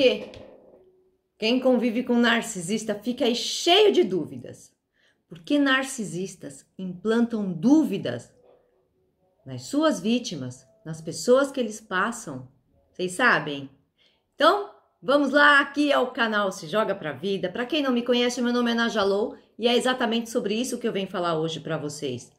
que quem convive com narcisista fica aí cheio de dúvidas. Porque narcisistas implantam dúvidas nas suas vítimas, nas pessoas que eles passam. Vocês sabem? Então, vamos lá, aqui é o canal Se Joga Pra Vida. Para quem não me conhece, meu nome é Najalou e é exatamente sobre isso que eu venho falar hoje para vocês.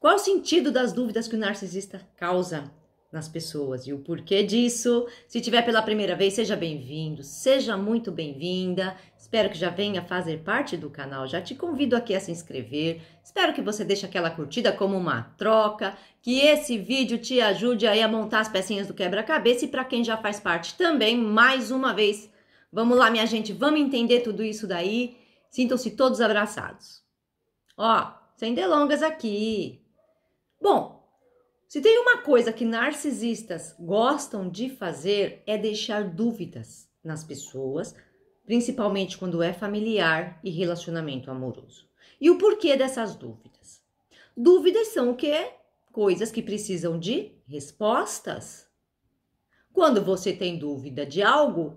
Qual é o sentido das dúvidas que o narcisista causa nas pessoas. E o porquê disso? Se tiver pela primeira vez, seja bem-vindo, seja muito bem-vinda. Espero que já venha fazer parte do canal. Já te convido aqui a se inscrever. Espero que você deixe aquela curtida como uma troca, que esse vídeo te ajude aí a montar as pecinhas do quebra-cabeça e para quem já faz parte também, mais uma vez, vamos lá, minha gente, vamos entender tudo isso daí. Sintam-se todos abraçados. Ó, sem delongas aqui. Bom, se tem uma coisa que narcisistas gostam de fazer é deixar dúvidas nas pessoas, principalmente quando é familiar e relacionamento amoroso. E o porquê dessas dúvidas? Dúvidas são o quê? Coisas que precisam de respostas. Quando você tem dúvida de algo,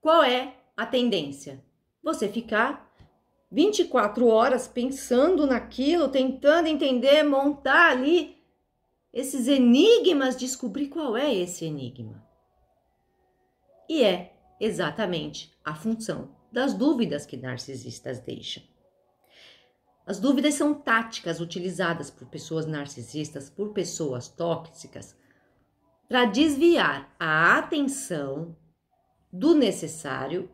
qual é a tendência? Você ficar 24 horas pensando naquilo, tentando entender, montar ali esses enigmas, descobrir qual é esse enigma. E é exatamente a função das dúvidas que narcisistas deixam. As dúvidas são táticas utilizadas por pessoas narcisistas, por pessoas tóxicas, para desviar a atenção do necessário,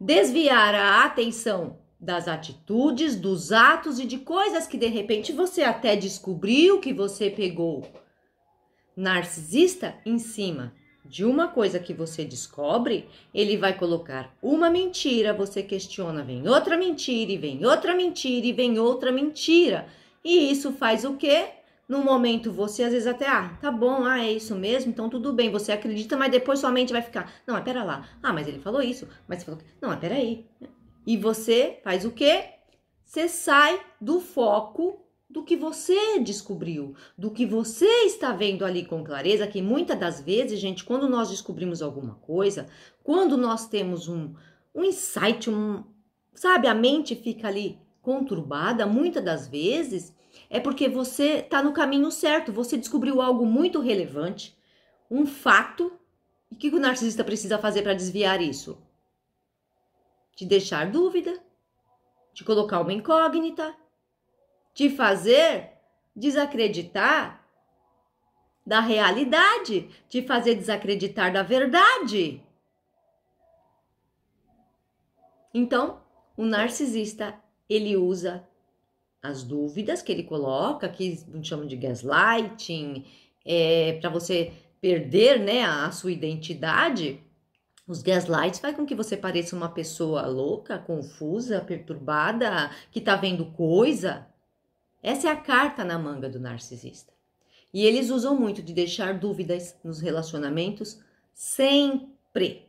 desviar a atenção das atitudes, dos atos e de coisas que de repente você até descobriu que você pegou. Narcisista, em cima de uma coisa que você descobre, ele vai colocar uma mentira, você questiona, vem outra mentira, e vem outra mentira, e vem outra mentira. E isso faz o quê? No momento você às vezes até, ah, tá bom, ah, é isso mesmo, então tudo bem, você acredita, mas depois sua mente vai ficar, não, mas pera lá, ah, mas ele falou isso, mas falou, não, mas peraí. aí. E você faz o quê? Você sai do foco do que você descobriu, do que você está vendo ali com clareza, que muitas das vezes, gente, quando nós descobrimos alguma coisa, quando nós temos um, um insight, um, sabe, a mente fica ali conturbada, muitas das vezes é porque você está no caminho certo, você descobriu algo muito relevante, um fato, e o que o narcisista precisa fazer para desviar isso? de deixar dúvida, de colocar uma incógnita, de fazer desacreditar da realidade, de fazer desacreditar da verdade. Então, o narcisista, ele usa as dúvidas que ele coloca, que chamam de gaslighting, é, para você perder né, a sua identidade, os gaslights faz com que você pareça uma pessoa louca, confusa, perturbada, que tá vendo coisa. Essa é a carta na manga do narcisista. E eles usam muito de deixar dúvidas nos relacionamentos sempre.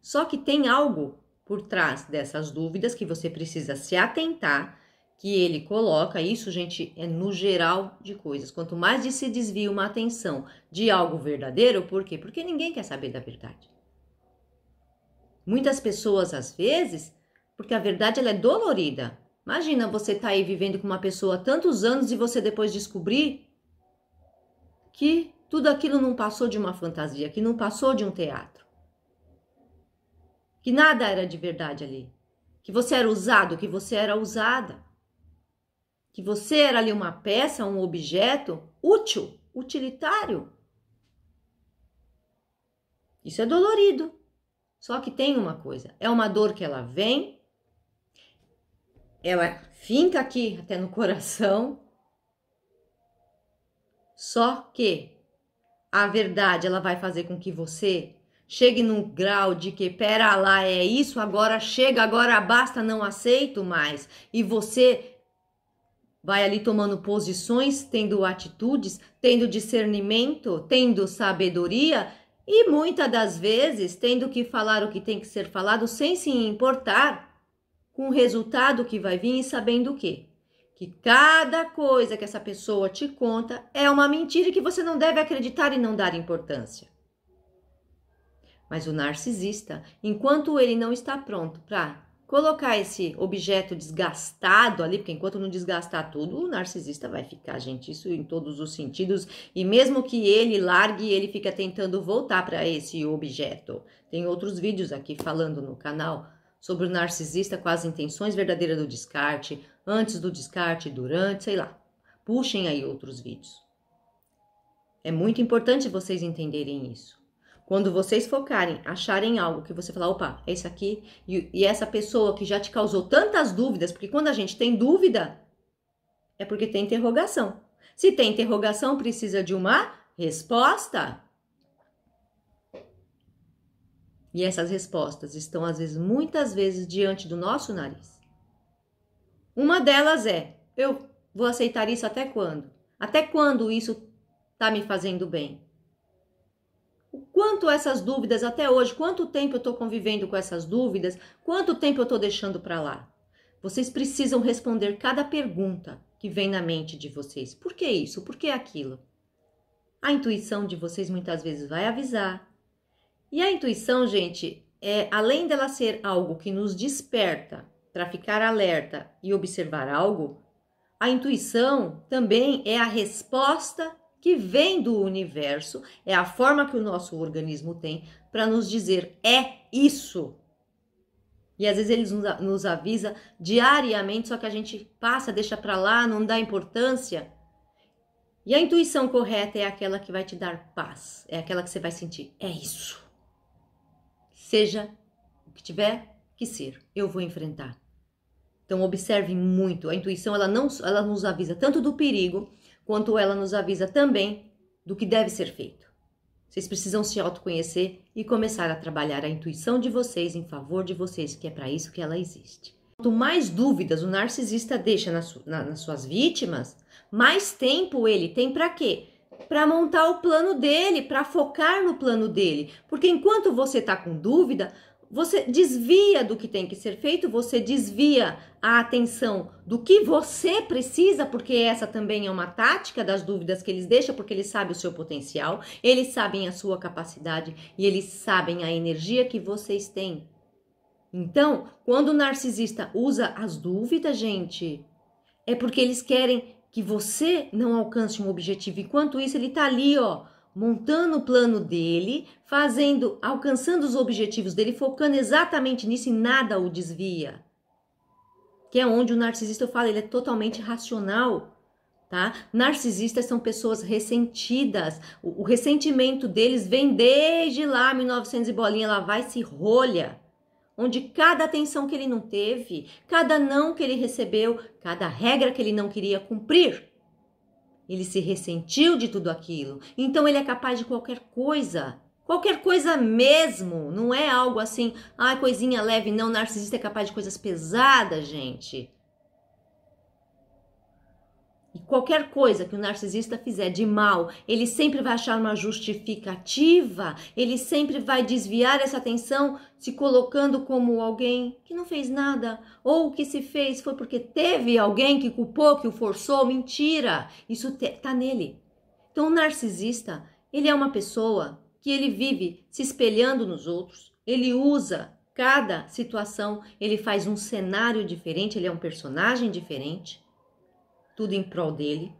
Só que tem algo por trás dessas dúvidas que você precisa se atentar que ele coloca, isso, gente, é no geral de coisas. Quanto mais se desvia uma atenção de algo verdadeiro, por quê? Porque ninguém quer saber da verdade. Muitas pessoas, às vezes, porque a verdade ela é dolorida. Imagina você estar tá aí vivendo com uma pessoa há tantos anos e você depois descobrir que tudo aquilo não passou de uma fantasia, que não passou de um teatro. Que nada era de verdade ali. Que você era usado, que você era usada que você era ali uma peça, um objeto útil, utilitário. Isso é dolorido. Só que tem uma coisa: é uma dor que ela vem, ela finca aqui até no coração. Só que a verdade ela vai fazer com que você chegue num grau de que pera lá é isso agora chega agora basta não aceito mais e você vai ali tomando posições, tendo atitudes, tendo discernimento, tendo sabedoria e muitas das vezes tendo que falar o que tem que ser falado sem se importar com o resultado que vai vir e sabendo o quê? Que cada coisa que essa pessoa te conta é uma mentira que você não deve acreditar e não dar importância. Mas o narcisista, enquanto ele não está pronto para colocar esse objeto desgastado ali, porque enquanto não desgastar tudo, o narcisista vai ficar, gente, isso em todos os sentidos, e mesmo que ele largue, ele fica tentando voltar para esse objeto. Tem outros vídeos aqui falando no canal sobre o narcisista com as intenções verdadeiras do descarte, antes do descarte, durante, sei lá. Puxem aí outros vídeos. É muito importante vocês entenderem isso. Quando vocês focarem, acharem algo que você falar, opa, é isso aqui, e, e essa pessoa que já te causou tantas dúvidas, porque quando a gente tem dúvida, é porque tem interrogação. Se tem interrogação, precisa de uma resposta. E essas respostas estão, às vezes, muitas vezes diante do nosso nariz. Uma delas é: eu vou aceitar isso até quando? Até quando isso está me fazendo bem? Quanto essas dúvidas até hoje, quanto tempo eu estou convivendo com essas dúvidas, quanto tempo eu estou deixando para lá? Vocês precisam responder cada pergunta que vem na mente de vocês. Por que isso? Por que aquilo? A intuição de vocês muitas vezes vai avisar. E a intuição, gente, é além dela ser algo que nos desperta para ficar alerta e observar algo, a intuição também é a resposta que vem do universo, é a forma que o nosso organismo tem para nos dizer é isso. E às vezes ele nos, nos avisa diariamente, só que a gente passa, deixa para lá, não dá importância. E a intuição correta é aquela que vai te dar paz, é aquela que você vai sentir, é isso. Seja o que tiver que ser, eu vou enfrentar. Então observe muito, a intuição ela não ela nos avisa tanto do perigo quanto ela nos avisa também do que deve ser feito. Vocês precisam se autoconhecer e começar a trabalhar a intuição de vocês em favor de vocês, que é para isso que ela existe. Quanto mais dúvidas o narcisista deixa nas, su na, nas suas vítimas, mais tempo ele tem para quê? Para montar o plano dele, para focar no plano dele. Porque enquanto você está com dúvida, você desvia do que tem que ser feito, você desvia a atenção do que você precisa, porque essa também é uma tática das dúvidas que eles deixam, porque eles sabem o seu potencial, eles sabem a sua capacidade e eles sabem a energia que vocês têm. Então, quando o narcisista usa as dúvidas, gente, é porque eles querem que você não alcance um objetivo. Enquanto isso, ele tá ali, ó, montando o plano dele, fazendo, alcançando os objetivos dele, focando exatamente nisso e nada o desvia. Que é onde o narcisista, eu falo, ele é totalmente racional, tá? Narcisistas são pessoas ressentidas. O, o ressentimento deles vem desde lá, 1900 e bolinha, lá vai se rolha. Onde cada atenção que ele não teve, cada não que ele recebeu, cada regra que ele não queria cumprir, ele se ressentiu de tudo aquilo. Então ele é capaz de qualquer coisa. Qualquer coisa mesmo. Não é algo assim, ah, coisinha leve. Não, narcisista é capaz de coisas pesadas, gente. Qualquer coisa que o narcisista fizer de mal, ele sempre vai achar uma justificativa, ele sempre vai desviar essa atenção se colocando como alguém que não fez nada ou que se fez foi porque teve alguém que culpou, que o forçou, mentira. Isso tá nele. Então o narcisista, ele é uma pessoa que ele vive se espelhando nos outros, ele usa cada situação, ele faz um cenário diferente, ele é um personagem diferente tudo em prol dele,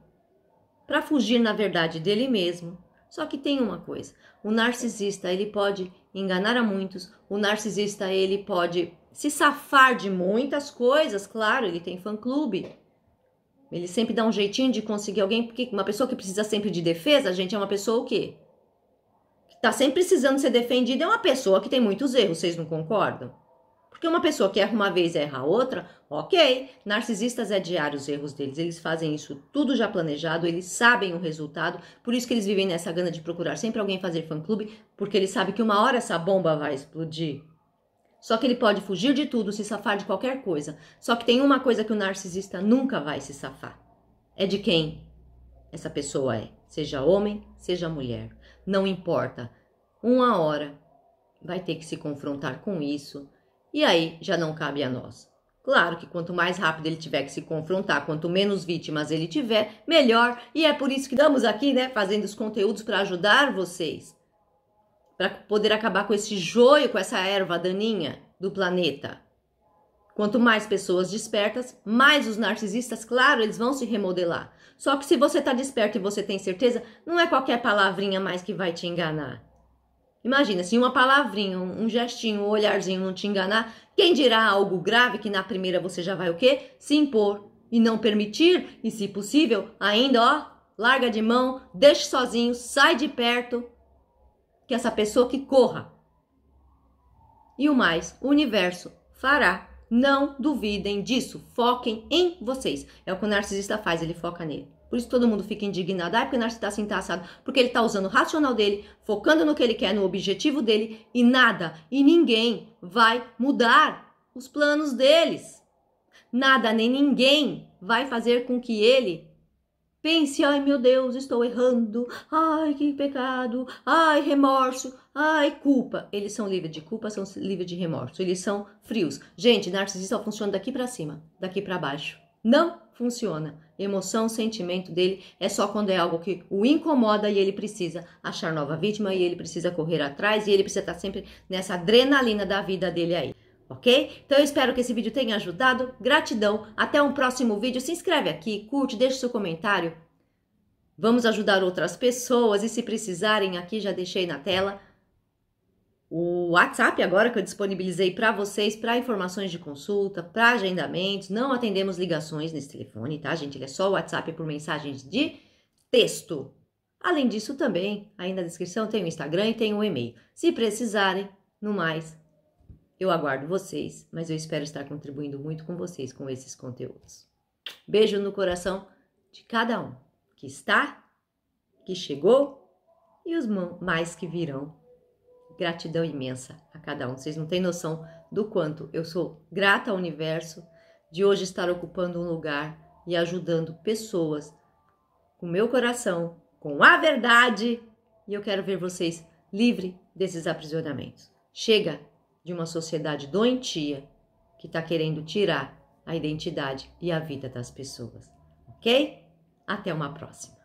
para fugir na verdade dele mesmo. Só que tem uma coisa, o narcisista, ele pode enganar a muitos, o narcisista, ele pode se safar de muitas coisas, claro, ele tem fã-clube. Ele sempre dá um jeitinho de conseguir alguém, porque uma pessoa que precisa sempre de defesa, a gente é uma pessoa o quê? Que tá sempre precisando ser defendida, é uma pessoa que tem muitos erros, vocês não concordam? Porque uma pessoa que erra uma vez erra outra, ok. Narcisistas é diário os erros deles. Eles fazem isso tudo já planejado, eles sabem o resultado. Por isso que eles vivem nessa gana de procurar sempre alguém fazer fã-clube, porque ele sabe que uma hora essa bomba vai explodir. Só que ele pode fugir de tudo, se safar de qualquer coisa. Só que tem uma coisa que o narcisista nunca vai se safar: é de quem essa pessoa é. Seja homem, seja mulher. Não importa. Uma hora vai ter que se confrontar com isso e aí já não cabe a nós. Claro que quanto mais rápido ele tiver que se confrontar, quanto menos vítimas ele tiver, melhor. E é por isso que estamos aqui, né, fazendo os conteúdos para ajudar vocês, para poder acabar com esse joio, com essa erva daninha do planeta. Quanto mais pessoas despertas, mais os narcisistas, claro, eles vão se remodelar. Só que se você está desperto e você tem certeza, não é qualquer palavrinha mais que vai te enganar. Imagina, se uma palavrinha, um gestinho, um olharzinho não te enganar, quem dirá algo grave que na primeira você já vai o quê? Se impor e não permitir, e se possível, ainda ó, larga de mão, deixe sozinho, sai de perto, que essa pessoa que corra. E o mais, o universo fará. Não duvidem disso, foquem em vocês. É o que o narcisista faz, ele foca nele. Por isso todo mundo fica indignado. Ah, é porque o narcisista tá assim tá assado. Porque ele tá usando o racional dele, focando no que ele quer, no objetivo dele, e nada e ninguém vai mudar os planos deles. Nada nem ninguém vai fazer com que ele pense: ai meu Deus, estou errando, ai que pecado, ai remorso, ai culpa. Eles são livres de culpa, são livres de remorso, eles são frios. Gente, narcisista só funciona daqui para cima, daqui para baixo. Não funciona. Emoção, sentimento dele é só quando é algo que o incomoda e ele precisa achar nova vítima e ele precisa correr atrás e ele precisa estar tá sempre nessa adrenalina da vida dele aí. Ok? Então eu espero que esse vídeo tenha ajudado. Gratidão. Até um próximo vídeo. Se inscreve aqui, curte, deixe seu comentário. Vamos ajudar outras pessoas e se precisarem, aqui já deixei na tela o WhatsApp agora que eu disponibilizei para vocês para informações de consulta, para agendamentos. Não atendemos ligações nesse telefone, tá, gente? Ele é só o WhatsApp por mensagens de texto. Além disso, também, aí na descrição tem o Instagram e tem o e-mail. Se precisarem, no mais, eu aguardo vocês, mas eu espero estar contribuindo muito com vocês com esses conteúdos. Beijo no coração de cada um que está, que chegou e os mais que virão gratidão imensa a cada um. Vocês não têm noção do quanto eu sou grata ao universo de hoje estar ocupando um lugar e ajudando pessoas com meu coração, com a verdade, e eu quero ver vocês livre desses aprisionamentos. Chega de uma sociedade doentia que está querendo tirar a identidade e a vida das pessoas, ok? Até uma próxima.